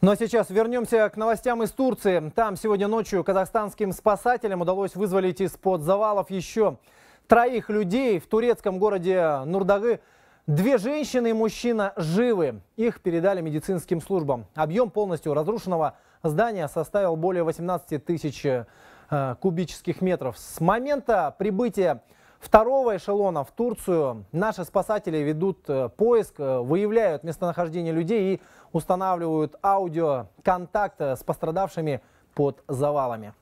Ну а сейчас вернемся к новостям из Турции. Там сегодня ночью казахстанским спасателям удалось вызволить из-под завалов еще троих людей. В турецком городе Нурдагы две женщины и мужчина живы. Их передали медицинским службам. Объем полностью разрушенного здания составил более 18 тысяч э, кубических метров. С момента прибытия второго эшелона в Турцию. Наши спасатели ведут э, поиск, э, выявляют местонахождение людей и устанавливают аудиоконтакт с пострадавшими под завалами.